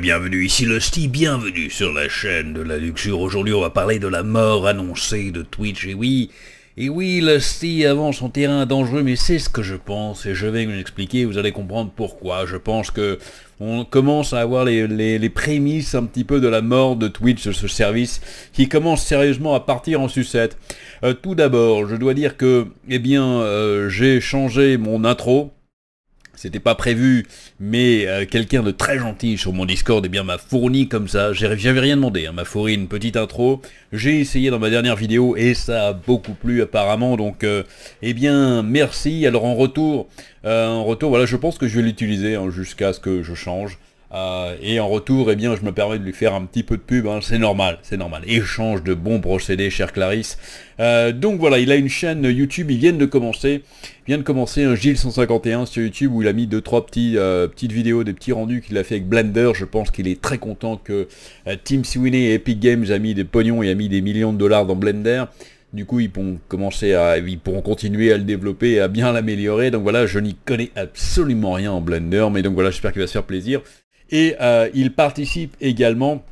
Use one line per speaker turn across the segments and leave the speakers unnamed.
bienvenue, ici Lusty, bienvenue sur la chaîne de la luxure. Aujourd'hui on va parler de la mort annoncée de Twitch, et oui, et oui Lusty avance en terrain dangereux, mais c'est ce que je pense, et je vais vous expliquer, vous allez comprendre pourquoi. Je pense que on commence à avoir les, prémices un petit peu de la mort de Twitch, ce service, qui commence sérieusement à partir en sucette. Euh, tout d'abord, je dois dire que, eh bien, euh, j'ai changé mon intro, c'était pas prévu, mais euh, quelqu'un de très gentil sur mon Discord eh bien m'a fourni comme ça, j'avais rien demandé, hein. m'a fourni une petite intro, j'ai essayé dans ma dernière vidéo et ça a beaucoup plu apparemment, donc euh, eh bien merci, alors en retour, euh, en retour, voilà, je pense que je vais l'utiliser hein, jusqu'à ce que je change, euh, et en retour, eh bien, je me permets de lui faire un petit peu de pub, hein. c'est normal, c'est normal. Échange de bons procédés, cher Clarisse. Euh, donc voilà, il a une chaîne YouTube, il vient de commencer, il vient de commencer un Gilles 151 sur YouTube où il a mis deux trois petits, euh, petites vidéos, des petits rendus qu'il a fait avec Blender. Je pense qu'il est très content que Team Sweeney et Epic Games a mis des pognons et a mis des millions de dollars dans Blender. Du coup, ils pourront commencer à, ils pourront continuer à le développer et à bien l'améliorer. Donc voilà, je n'y connais absolument rien en Blender, mais donc voilà, j'espère qu'il va se faire plaisir. Et euh, il participe également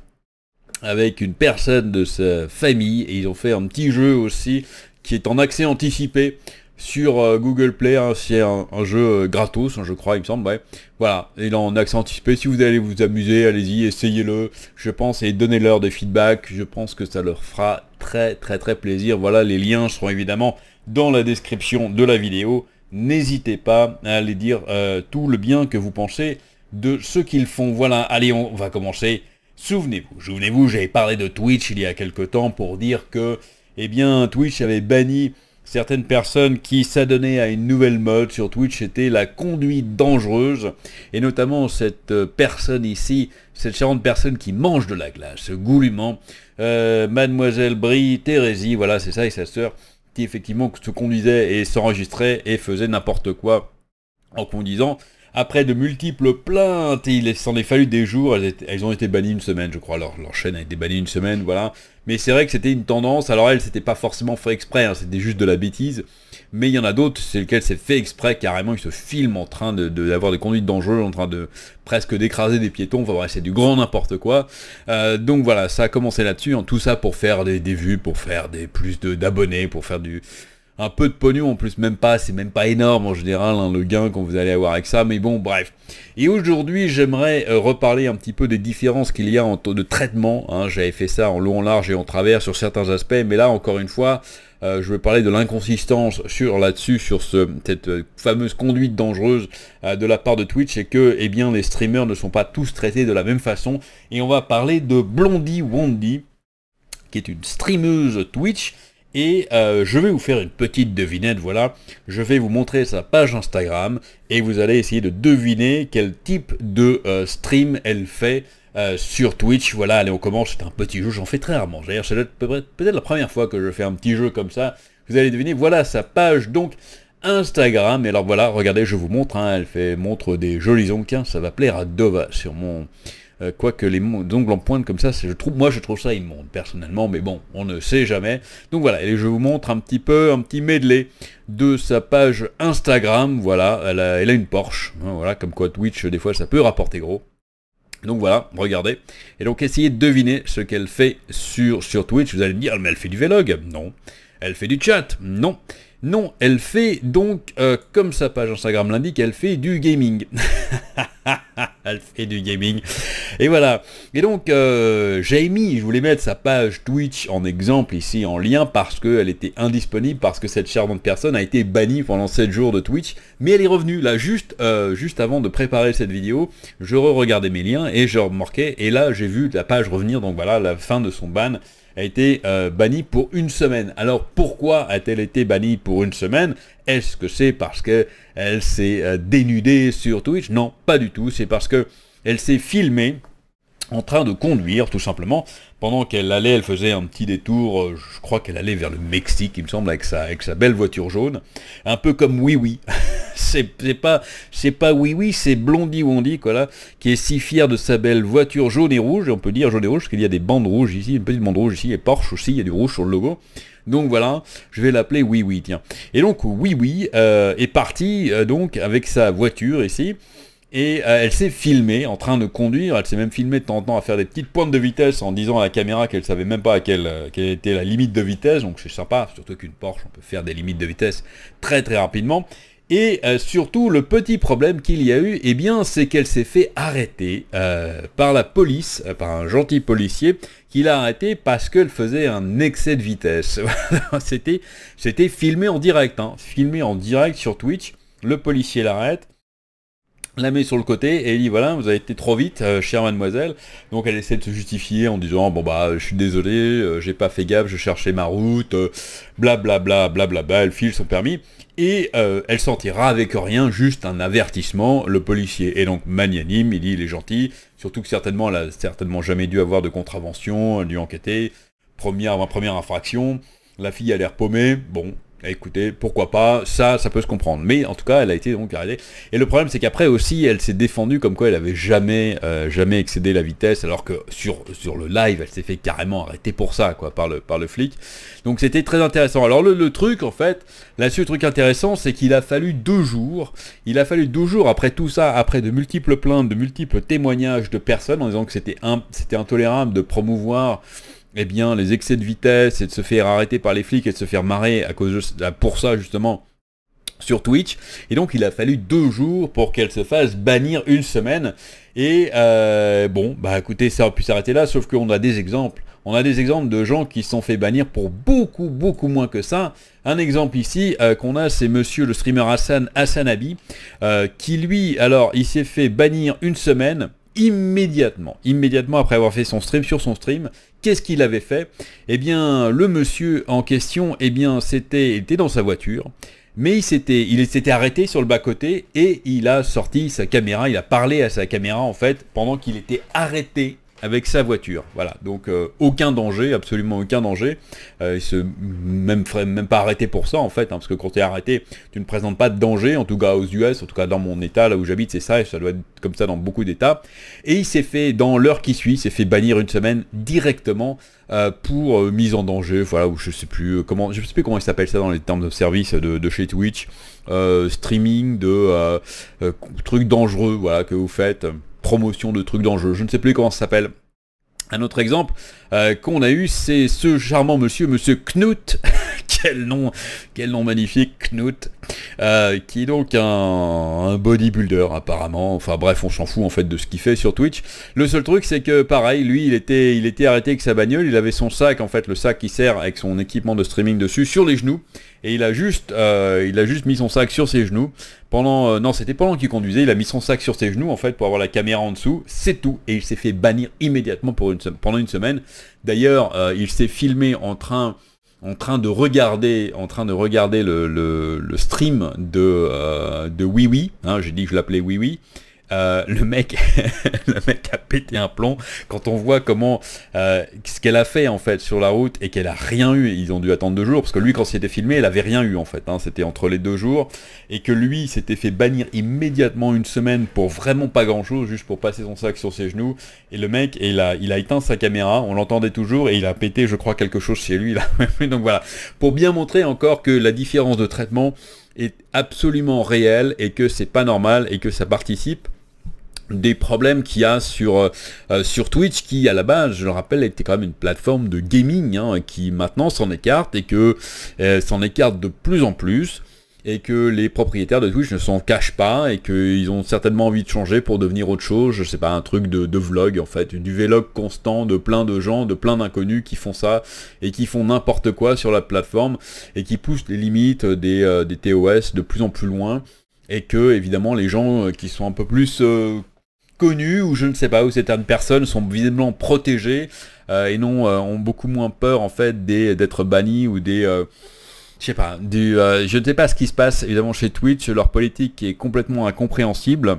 avec une personne de sa famille. Et ils ont fait un petit jeu aussi qui est en accès anticipé sur euh, Google Play. Hein, c'est un, jeu euh, gratos, hein, je crois, il me semble. Voilà, il est en accès anticipé. Si vous allez vous amuser, allez-y, essayez-le, je pense, et donnez-leur des feedbacks. Je pense que ça leur fera très très très plaisir. Voilà, les liens seront évidemment dans la description de la vidéo. N'hésitez pas à aller dire tout le bien que vous pensez de ce qu'ils font. Voilà, allez, on va commencer. Souvenez-vous, souvenez-vous, j'avais parlé de Twitch il y a quelque temps pour dire que, eh bien, Twitch avait banni certaines personnes qui s'adonnaient à une nouvelle mode sur Twitch, c'était la conduite dangereuse, et notamment cette euh, personne ici, cette charmante personne qui mange de la glace, goulûment, euh, Mademoiselle Brie, Thérésie, voilà, c'est ça, et sa sœur, qui effectivement se conduisait et s'enregistrait et faisait n'importe quoi en conduisant. Après de multiples plaintes, il s'en est fallu des jours, elles, ont été bannies une semaine, je crois, leur, leur, chaîne a été bannie une semaine, voilà. Mais c'est vrai que c'était une tendance, alors elle, c'était pas forcément fait exprès, hein. c'était juste de la bêtise, mais il y en a d'autres, c'est lequel c'est fait exprès, carrément, ils se filment en train d'avoir de, des conduites dangereuses, en train de presque d'écraser des piétons, enfin bref, c'est du grand n'importe quoi. Euh, donc voilà, ça a commencé là-dessus, hein. tout ça pour faire des, vues, pour faire des plus d'abonnés, pour faire du un peu de pognon en plus, même pas, c'est même pas énorme en général hein, le gain qu'on vous allez avoir avec ça, mais bon bref. Et aujourd'hui j'aimerais euh, reparler un petit peu des différences qu'il y a en taux de traitement, hein. j'avais fait ça en long, en large et en travers sur certains aspects, mais là encore une fois, euh, je vais parler de l'inconsistance sur là-dessus, sur cette euh, fameuse conduite dangereuse de la part de Twitch, et que eh bien, les streamers ne sont pas tous traités de la même façon. Et on va parler de Blondie Wandy, qui est une streameuse Twitch, et euh, je vais vous faire une petite devinette, voilà. Je vais vous montrer sa page Instagram et vous allez essayer de deviner quel type de euh, stream elle fait euh, sur Twitch. Voilà, allez, on commence. C'est un petit jeu, j'en fais très rarement. D'ailleurs, c'est peut-être la première fois que je fais un petit jeu comme ça. Vous allez deviner, voilà sa page donc Instagram. Et alors voilà, regardez, je vous montre. Hein. elle fait montre des jolis ongles. ça va plaire à Dova sur mon euh, quoique les ongles en pointe comme ça, je trouve, moi je trouve ça immonde personnellement, mais bon, on ne sait jamais. Donc voilà, et je vous montre un petit peu, un petit medley de sa page Instagram. Voilà, elle a, une Porsche. Hein, voilà, comme quoi Twitch, des fois, ça peut rapporter gros. Donc voilà, regardez. Et donc essayez de deviner ce qu'elle fait sur, sur Twitch. Vous allez me dire, mais elle fait du vlog Non. Elle fait du chat Non. Non, elle fait donc, euh, comme sa page Instagram l'indique, elle fait du gaming. elle fait du gaming. Et voilà. Et donc, euh, Jamie, j'ai mis, je voulais mettre sa page Twitch en exemple ici, en lien, parce qu'elle était indisponible, parce que cette charmante personne a été bannie pendant 7 jours de Twitch. Mais elle est revenue, là, juste, euh, juste avant de préparer cette vidéo, je re-regardais mes liens et je remorquais. Et là, j'ai vu la page revenir, donc voilà, la fin de son ban a été euh, bannie pour une semaine. Alors pourquoi a-t-elle été bannie pour une semaine Est-ce que c'est parce qu'elle s'est euh, dénudée sur Twitch Non, pas du tout. C'est parce qu'elle s'est filmée en train de conduire tout simplement. Pendant qu'elle allait, elle faisait un petit détour, euh, je crois qu'elle allait vers le Mexique, il me semble, avec sa, avec sa belle voiture jaune. Un peu comme Oui Oui. c'est pas c'est pas Oui Oui, c'est Blondie Wondi, quoi là, qui est si fier de sa belle voiture jaune et rouge, et on peut dire jaune et rouge, parce qu'il y a des bandes rouges ici, une petite bande rouge ici, et Porsche aussi, il y a du rouge sur le logo. Donc voilà, je vais l'appeler Oui Oui, tiens. Et donc Oui Oui euh, est parti euh, donc avec sa voiture ici. Et euh, elle s'est filmée en train de conduire, elle s'est même filmée tentant à faire des petites pointes de vitesse en disant à la caméra qu'elle ne savait même pas à euh, quelle, était la limite de vitesse, donc c'est sympa, surtout qu'une Porsche, on peut faire des limites de vitesse très très rapidement. Et euh, surtout, le petit problème qu'il y a eu, eh bien, c'est qu'elle s'est fait arrêter par la police, par un gentil policier, qui l'a arrêté parce qu'elle faisait un excès de vitesse. c'était, filmé en direct, hein. filmé en direct sur Twitch, le policier l'arrête, la met sur le côté et elle dit voilà vous avez été trop vite euh, chère mademoiselle donc elle essaie de se justifier en disant bon bah je suis désolé euh, j'ai pas fait gaffe je cherchais ma route blablabla euh, blablabla elle file son permis et elle sortira avec rien juste un avertissement le policier est donc magnanime il dit il est gentil surtout que certainement elle a certainement jamais dû avoir de contravention elle a dû enquêter première première infraction la fille a l'air paumée bon Écoutez, pourquoi pas, ça, ça peut se comprendre. Mais en tout cas, elle a été donc arrêtée. Et le problème, c'est qu'après aussi, elle s'est défendue comme quoi elle avait jamais, euh, jamais excédé la vitesse, alors que sur, sur le live, elle s'est fait carrément arrêter pour ça, quoi, par le, par le flic. Donc c'était très intéressant. Alors le, le truc, en fait, là-dessus, le truc intéressant, c'est qu'il a fallu deux jours, il a fallu deux jours après tout ça, après de multiples plaintes, de multiples témoignages de personnes en disant que c'était intolérable de promouvoir eh bien, les excès de vitesse et de se faire arrêter par les flics et de se faire marrer à cause de, pour ça justement sur Twitch. Et donc il a fallu deux jours pour qu'elle se fasse bannir une semaine. Et euh, bon, bah écoutez, ça aurait pu s'arrêter là, sauf qu'on a des exemples. On a des exemples de gens qui se sont fait bannir pour beaucoup, beaucoup moins que ça. Un exemple ici euh, qu'on a, c'est monsieur le streamer Hassan Hassanabi, euh, qui lui, alors, il s'est fait bannir une semaine immédiatement, immédiatement après avoir fait son stream sur son stream, Qu'est-ce qu'il avait fait Eh bien, le monsieur en question, eh bien, c'était, était dans sa voiture, mais il s'était, il s'était arrêté sur le bas-côté et il a sorti sa caméra, il a parlé à sa caméra en fait pendant qu'il était arrêté avec sa voiture. Voilà, donc euh, aucun danger, absolument aucun danger. Euh, il se même ferait même pas arrêter pour ça en fait, hein, parce que quand tu es arrêté, tu ne présentes pas de danger, en tout cas aux US, en tout cas dans mon état, là où j'habite, c'est ça, et ça doit être comme ça dans beaucoup d'états. Et il s'est fait, dans l'heure qui suit, s'est fait bannir une semaine directement euh, pour mise en danger, voilà, ou je sais plus comment, je sais plus comment il s'appelle ça dans les termes de service de, de chez Twitch, streaming, de trucs dangereux, voilà, que vous faites promotion de trucs d'enjeu, je ne sais plus comment ça s'appelle. Un autre exemple euh, qu'on a eu, c'est ce charmant monsieur, monsieur Knut, quel nom, quel nom magnifique, Knut, euh, qui est donc un, un, bodybuilder apparemment, enfin bref, on s'en fout en fait de ce qu'il fait sur Twitch. Le seul truc c'est que pareil, lui il était, il était arrêté avec sa bagnole, il avait son sac en fait, le sac qui sert avec son équipement de streaming dessus, sur les genoux, et il a juste, euh, il a juste mis son sac sur ses genoux. Pendant, euh, non, c'était pendant qu'il conduisait, il a mis son sac sur ses genoux en fait pour avoir la caméra en dessous. C'est tout, et il s'est fait bannir immédiatement pour une, pendant une semaine. D'ailleurs, euh, il s'est filmé en train, en train de regarder, en train de regarder le, stream de de Oui hein, J'ai dit que je l'appelais Oui Oui. Euh, le mec, le mec a pété un plomb quand on voit comment euh, ce qu'elle a fait en fait sur la route et qu'elle a rien eu. Ils ont dû attendre deux jours parce que lui, quand c'était filmé, elle avait rien eu en fait. Hein. C'était entre les deux jours et que lui s'était fait bannir immédiatement une semaine pour vraiment pas grand chose, juste pour passer son sac sur ses genoux. Et le mec, il a, il a éteint sa caméra, on l'entendait toujours et il a pété, je crois, quelque chose chez lui. Là. Donc voilà, pour bien montrer encore que la différence de traitement est absolument réelle et que c'est pas normal et que ça participe des problèmes qu'il y a sur, euh, euh, sur Twitch, qui à la base, je le rappelle, était quand même une plateforme de gaming, hein, qui maintenant s'en écarte et que euh, s'en écarte de plus en plus, et que les propriétaires de Twitch ne s'en cachent pas, et qu'ils ont certainement envie de changer pour devenir autre chose, je sais pas, un truc de, vlog en fait, du vlog constant de plein de gens, de plein d'inconnus qui font ça, et qui font n'importe quoi sur la plateforme, et qui poussent les limites des, des TOS de plus en plus loin, et que évidemment les gens qui sont un peu plus connus ou je ne sais pas où certaines personnes sont visiblement protégées euh, et non euh, ont beaucoup moins peur en fait d'être bannis ou des euh, je sais pas du euh, je ne sais pas ce qui se passe évidemment chez Twitch leur politique est complètement incompréhensible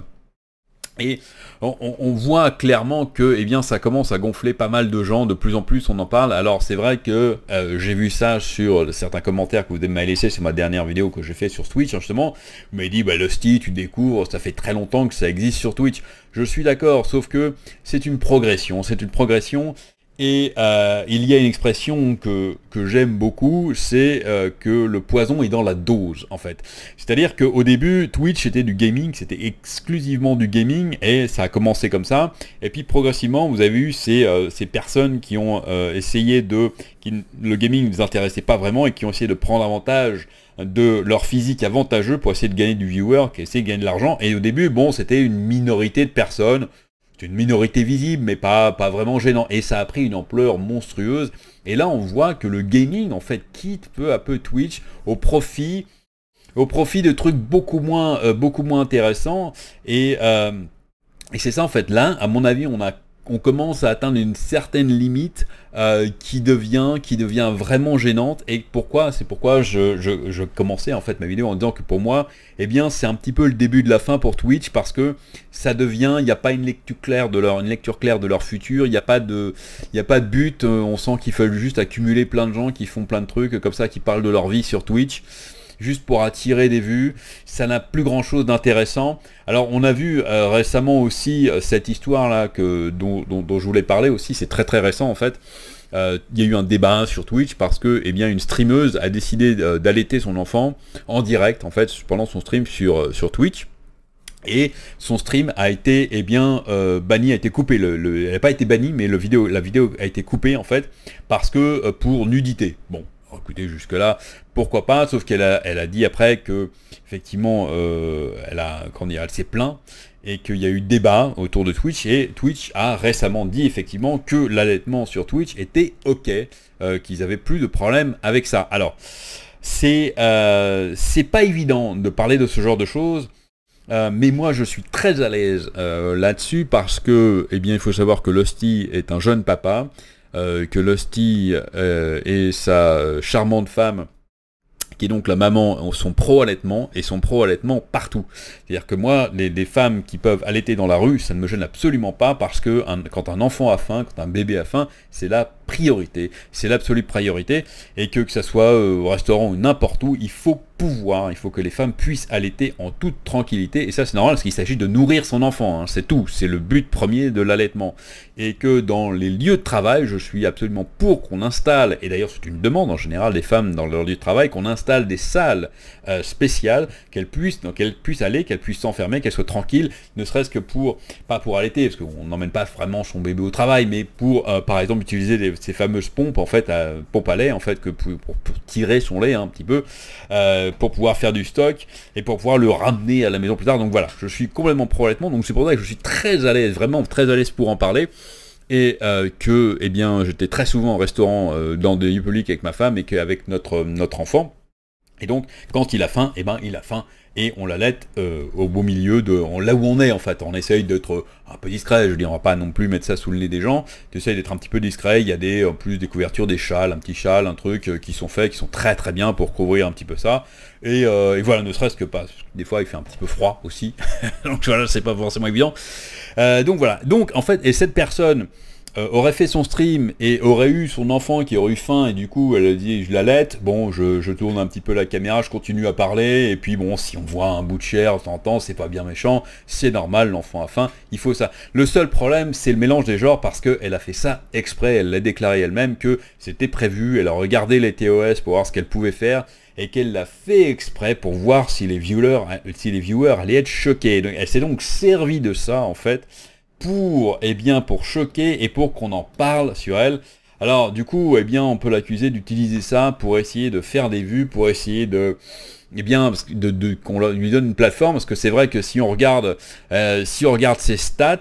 et on, voit clairement que eh bien, ça commence à gonfler pas mal de gens, de plus en plus on en parle. Alors c'est vrai que euh, j'ai vu ça sur euh, certains commentaires que vous m'avez laissé, sur ma dernière vidéo que j'ai fait sur Twitch hein, justement. Vous m'avez dit, bah, Lusty, tu découvres, ça fait très longtemps que ça existe sur Twitch. Je suis d'accord, sauf que c'est une progression, c'est une progression et euh, il y a une expression que, que j'aime beaucoup, c'est euh, que le poison est dans la dose, en fait. C'est-à-dire qu'au début, Twitch était du gaming, c'était exclusivement du gaming, et ça a commencé comme ça. Et puis progressivement, vous avez eu ces, euh, ces personnes qui ont essayé de... le gaming ne les intéressait pas vraiment, et qui ont essayé de prendre avantage de leur physique avantageux pour essayer de gagner du viewer, qui essayer de gagner de l'argent. Et au début, bon, c'était une minorité de personnes, une minorité visible, mais pas, pas vraiment gênant. Et ça a pris une ampleur monstrueuse. Et là, on voit que le gaming, en fait, quitte peu à peu Twitch au profit, au profit de trucs beaucoup moins, euh, beaucoup moins intéressants. Et, euh, et c'est ça, en fait. Là, à mon avis, on a on commence à atteindre une certaine limite euh, qui, devient, qui devient vraiment gênante. Et pourquoi C'est pourquoi je, je, commençais en fait ma vidéo en disant que pour moi, eh bien, c'est un petit peu le début de la fin pour Twitch parce que ça devient, il n'y a pas une lecture claire de leur, une lecture claire de leur futur, il n'y a pas de, il n'y a pas de but. Euh, on sent qu'ils veulent juste accumuler plein de gens qui font plein de trucs comme ça, qui parlent de leur vie sur Twitch juste pour attirer des vues. Ça n'a plus grand chose d'intéressant. Alors on a vu euh, récemment aussi euh, cette histoire là que, dont, je voulais parler aussi, c'est très très récent en fait. Euh, il y a eu un débat sur Twitch parce que eh bien, une streameuse a décidé d'allaiter son enfant en direct en fait pendant son stream sur, sur Twitch. Et son stream a été eh bien banni, a été coupé. Le, elle n'a pas été bannie, mais le vidéo, la vidéo a été coupée en fait parce que pour nudité. Bon, Oh, écoutez, jusque-là, pourquoi pas, sauf qu'elle a, elle a dit après que, effectivement, euh, elle, a, quand elle s'est plaint, et qu'il y a eu débat autour de Twitch, et Twitch a récemment dit, effectivement, que l'allaitement sur Twitch était OK, euh, qu'ils avaient plus de problème avec ça. Alors, c'est euh, pas évident de parler de ce genre de choses, euh, mais moi je suis très à l'aise là-dessus parce que, eh bien, il faut savoir que Losty est un jeune papa euh, que Lusty euh, et sa charmante femme, qui est donc la maman, sont pro-allaitement et sont pro-allaitement partout. C'est-à-dire que moi, les, femmes qui peuvent allaiter dans la rue, ça ne me gêne absolument pas parce que quand un enfant a faim, quand un bébé a faim, c'est là priorité, c'est l'absolue priorité, et que que ça soit euh, au restaurant ou n'importe où, il faut pouvoir, il faut que les femmes puissent allaiter en toute tranquillité, et ça c'est normal parce qu'il s'agit de nourrir son enfant, hein. c'est tout, c'est le but premier de l'allaitement, et que dans les lieux de travail, je suis absolument pour qu'on installe, et d'ailleurs c'est une demande en général des femmes dans leur lieu de travail, qu'on installe des salles euh, spéciales, qu'elles puissent, donc qu'elles puissent aller, qu'elles puissent s'enfermer, qu'elles soient tranquilles, ne serait-ce que pour, pas pour allaiter, parce qu'on n'emmène pas vraiment son bébé au travail, mais pour euh, par exemple utiliser des ces fameuses pompes en fait, à, pompe à lait en fait, que pour, tirer son lait hein, un petit peu, euh, pour pouvoir faire du stock et pour pouvoir le ramener à la maison plus tard. Donc voilà, je suis complètement pro donc c'est pour ça que je suis très à l'aise, vraiment très à l'aise pour en parler et euh, que eh bien j'étais très souvent au restaurant euh, dans des lieux publics avec ma femme et qu'avec notre, notre enfant. Et donc quand il a faim, et eh ben il a faim et on la laisse euh, au beau milieu de là où on est en fait. On essaye d'être euh, un peu discret, je dis on va pas non plus mettre ça sous le nez des gens. Tu essayes d'être un petit peu discret, il y a des, en plus des couvertures, des châles, un petit châle, un truc euh, qui sont faits, qui sont très très bien pour couvrir un petit peu ça. Et, et voilà, ne serait-ce que pas. Des fois il fait un petit peu froid aussi, donc voilà, c'est pas forcément évident. donc voilà, donc en fait, et cette personne euh, aurait fait son stream et aurait eu son enfant qui aurait eu faim et du coup elle a dit je l'allaite, bon je, tourne un petit peu la caméra, je continue à parler et puis bon si on voit un bout de chair en c'est pas bien méchant, c'est normal, l'enfant a faim, il faut ça. Le seul problème c'est le mélange des genres parce qu'elle a fait ça exprès, elle l'a déclaré elle-même que c'était prévu, elle a regardé les TOS pour voir ce qu'elle pouvait faire et qu'elle l'a fait exprès pour voir si les viewers, hein, si les viewers allaient être choqués. Donc, elle s'est donc servie de ça en fait pour, eh bien, pour choquer et pour qu'on en parle sur elle. Alors du coup, eh bien, on peut l'accuser d'utiliser ça pour essayer de faire des vues, pour essayer de, eh bien, de, qu'on lui donne une plateforme, parce que c'est vrai que si on regarde, euh, si on regarde ses stats,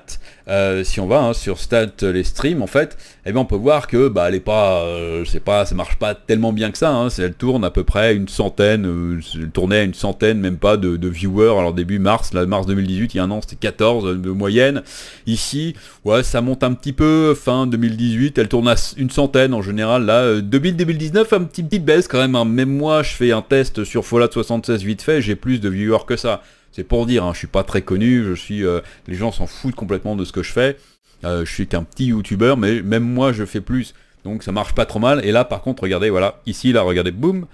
euh, si on va hein, sur stats euh, les streams en fait, et eh bien on peut voir que bah elle est pas, je sais pas, ça marche pas tellement bien que ça. Hein. elle tourne à peu près une centaine, elle tournait à une centaine, même pas de, viewers. Alors début mars, là mars 2018, il y a un an c'était 14 de moyenne. Ici, ouais, ça monte un petit peu. Fin 2018, elle tourne à une centaine en général. Là, 2000-2019, un petit petit baisse quand même. Hein. Même moi, je fais un test sur Fallout 76 vite fait, j'ai plus de viewers que ça. C'est pour dire, hein, je suis pas très connu, je suis, euh, les gens s'en foutent complètement de ce que je fais. Euh, je suis qu'un petit youtubeur, mais même moi je fais plus. Donc ça marche pas trop mal. Et là par contre, regardez, voilà, ici, là, regardez, boum,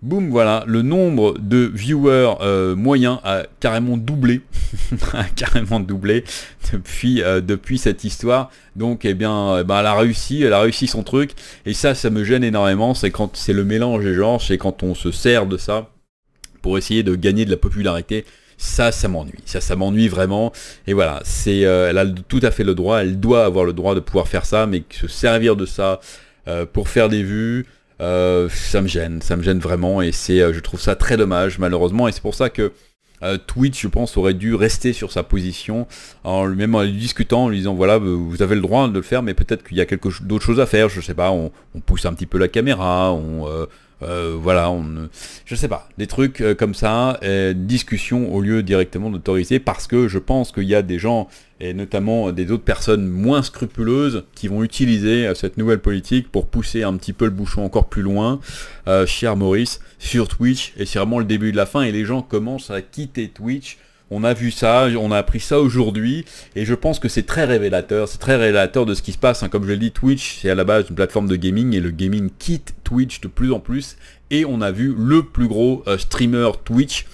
boum, voilà, le nombre de viewers euh, moyens a carrément doublé, a carrément doublé depuis, depuis cette histoire. Donc, eh bien, eh ben, elle a réussi, elle a réussi son truc. Et ça, ça me gêne énormément. C'est quand c'est le mélange des genres, c'est quand on se sert de ça pour essayer de gagner de la popularité. Ça, ça m'ennuie. Ça, ça m'ennuie vraiment. Et voilà, c'est, euh, elle a tout à fait le droit. Elle doit avoir le droit de pouvoir faire ça, mais se servir de ça euh, pour faire des vues, euh, ça me gêne. Ça me gêne vraiment. Et c'est, je trouve ça très dommage, malheureusement. Et c'est pour ça que Twitch, je pense, aurait dû rester sur sa position, en même en discutant, en lui disant voilà, vous avez le droit de le faire, mais peut-être qu'il y a quelque d'autres choses à faire. Je sais pas, on, pousse un petit peu la caméra, on, euh, voilà, on, je sais pas, des trucs euh, comme ça, et discussion au lieu directement d'autoriser, parce que je pense qu'il y a des gens, et notamment des autres personnes moins scrupuleuses, qui vont utiliser euh, cette nouvelle politique pour pousser un petit peu le bouchon encore plus loin, cher Maurice, sur Twitch, et c'est vraiment le début de la fin, et les gens commencent à quitter Twitch on a vu ça, on a appris ça aujourd'hui, et je pense que c'est très révélateur, c'est très révélateur de ce qui se passe. Hein. Comme je l'ai dit, Twitch, c'est à la base une plateforme de gaming, et le gaming quitte Twitch de plus en plus, et on a vu le plus gros euh, streamer Twitch.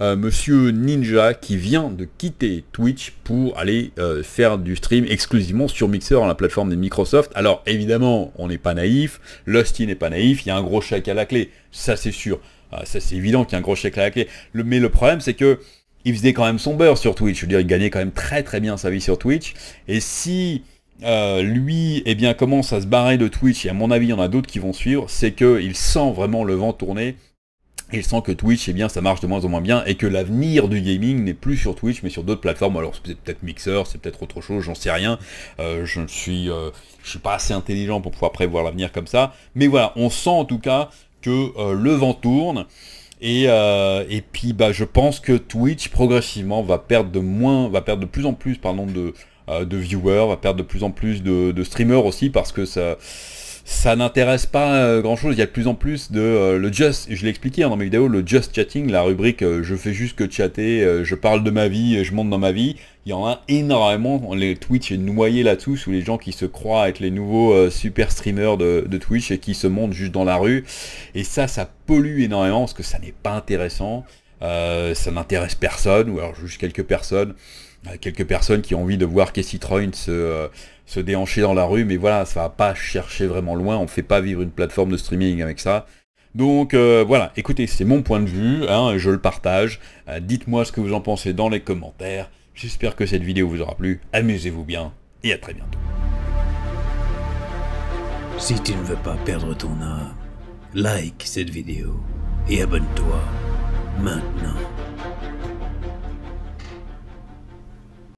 Euh, Monsieur Ninja qui vient de quitter Twitch pour aller euh, faire du stream exclusivement sur Mixer, la plateforme de Microsoft. Alors évidemment, on n'est pas naïf, Lusty n'est pas naïf, il y a un gros chèque à la clé, ça c'est sûr, ah, ça c'est évident qu'il y a un gros chèque à la clé. mais le problème c'est que il faisait quand même son beurre sur Twitch. Je veux dire, il gagnait quand même très très bien sa vie sur Twitch. Et si euh, lui, eh bien, commence à se barrer de Twitch, et à mon avis, il y en a d'autres qui vont suivre, c'est qu'il sent vraiment le vent tourner. Il sent que Twitch, eh bien, ça marche de moins en moins bien et que l'avenir du gaming n'est plus sur Twitch, mais sur d'autres plateformes. Alors, c'est peut-être Mixer, c'est peut-être autre chose, j'en sais rien. Euh, je ne suis, euh, je suis pas assez intelligent pour pouvoir prévoir l'avenir comme ça. Mais voilà, on sent en tout cas que le vent tourne. Euh, et, puis bah, je pense que Twitch progressivement va perdre de moins, va perdre de plus en plus de, euh, de viewers, va perdre de plus en plus de streamers aussi parce que ça ça n'intéresse pas euh, grand chose. Il y a de plus en plus de euh, le just, je l'ai expliqué hein, dans mes vidéos, le just chatting, la rubrique euh, je fais juste que chatter, je parle de ma vie, je monte dans ma vie. Il y en a énormément. Les Twitch est noyé là-dessous sous les gens qui se croient être les nouveaux super streamers de, de Twitch et qui se montent juste dans la rue. Et ça, ça pollue énormément parce que ça n'est pas intéressant. Euh, ça n'intéresse personne, ou alors juste quelques personnes, euh, quelques personnes qui ont envie de voir Casey Troin euh, se, déhancher dans la rue, mais voilà, ça va pas chercher vraiment loin, on fait pas vivre une plateforme de streaming avec ça. Donc voilà, écoutez, c'est mon point de vue, hein, je le partage, dites-moi ce que vous en pensez dans les commentaires, j'espère que cette vidéo vous aura plu, amusez-vous bien, et à très bientôt. Si tu ne veux pas perdre ton âme, like cette vidéo et abonne-toi. maintenant.